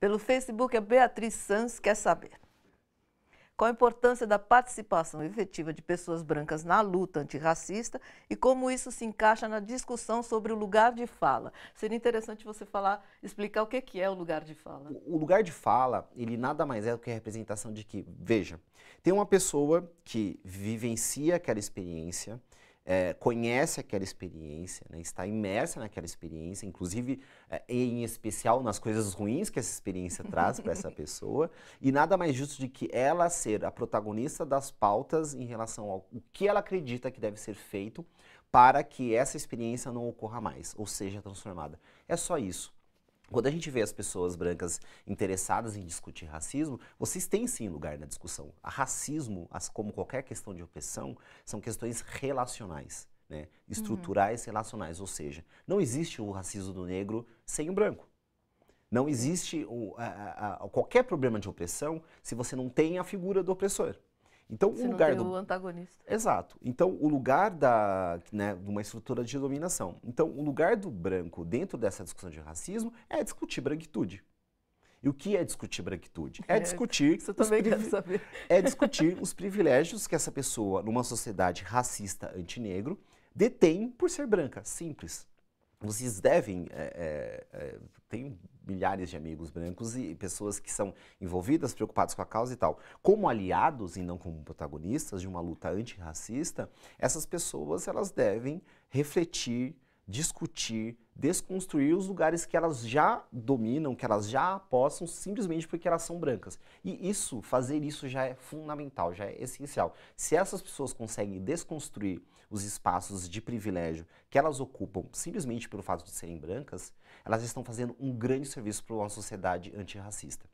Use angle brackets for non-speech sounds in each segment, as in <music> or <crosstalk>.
Pelo Facebook, a Beatriz Sanz quer saber qual a importância da participação efetiva de pessoas brancas na luta antirracista e como isso se encaixa na discussão sobre o lugar de fala. Seria interessante você falar, explicar o que é o lugar de fala. O lugar de fala, ele nada mais é do que a representação de que, veja, tem uma pessoa que vivencia aquela experiência, é, conhece aquela experiência, né? está imersa naquela experiência, inclusive é, em especial nas coisas ruins que essa experiência <laughs> traz para essa pessoa, e nada mais justo de que ela ser a protagonista das pautas em relação ao que ela acredita que deve ser feito para que essa experiência não ocorra mais, ou seja transformada. É só isso. Quando a gente vê as pessoas brancas interessadas em discutir racismo, vocês têm sim lugar na discussão. A racismo, como qualquer questão de opressão, são questões relacionais, né? Uhum. estruturais, uhum. relacionais. Ou seja, não existe o racismo do negro sem o branco. Não existe o, a, a, a, qualquer problema de opressão se você não tem a figura do opressor. Então, o lugar do o antagonista. Exato. Então, o lugar da, né, de uma estrutura de dominação. Então, o lugar do branco dentro dessa discussão de racismo é discutir branquitude. E o que é discutir branquitude? É, <laughs> é discutir. Isso também quer quero saber. <laughs> É discutir os privilégios que essa pessoa, numa sociedade racista antinegro, detém por ser branca. Simples. Vocês devem. É, é, é tem milhares de amigos brancos e pessoas que são envolvidas, preocupadas com a causa e tal, como aliados e não como protagonistas de uma luta antirracista, essas pessoas elas devem refletir discutir, desconstruir os lugares que elas já dominam, que elas já apostam, simplesmente porque elas são brancas. E isso, fazer isso já é fundamental, já é essencial. Se essas pessoas conseguem desconstruir os espaços de privilégio que elas ocupam simplesmente pelo fato de serem brancas, elas estão fazendo um grande serviço para uma sociedade antirracista.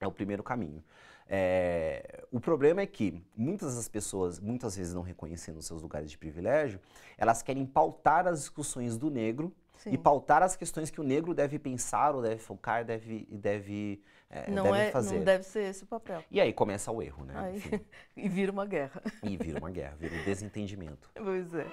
É o primeiro caminho. É, o problema é que muitas das pessoas, muitas vezes não reconhecendo seus lugares de privilégio, elas querem pautar as discussões do negro Sim. e pautar as questões que o negro deve pensar ou deve focar, deve, deve, é, não deve é, fazer. Não deve ser esse o papel. E aí começa o erro, né? Aí, <laughs> e vira uma guerra. E vira uma guerra, vira um desentendimento. Pois é.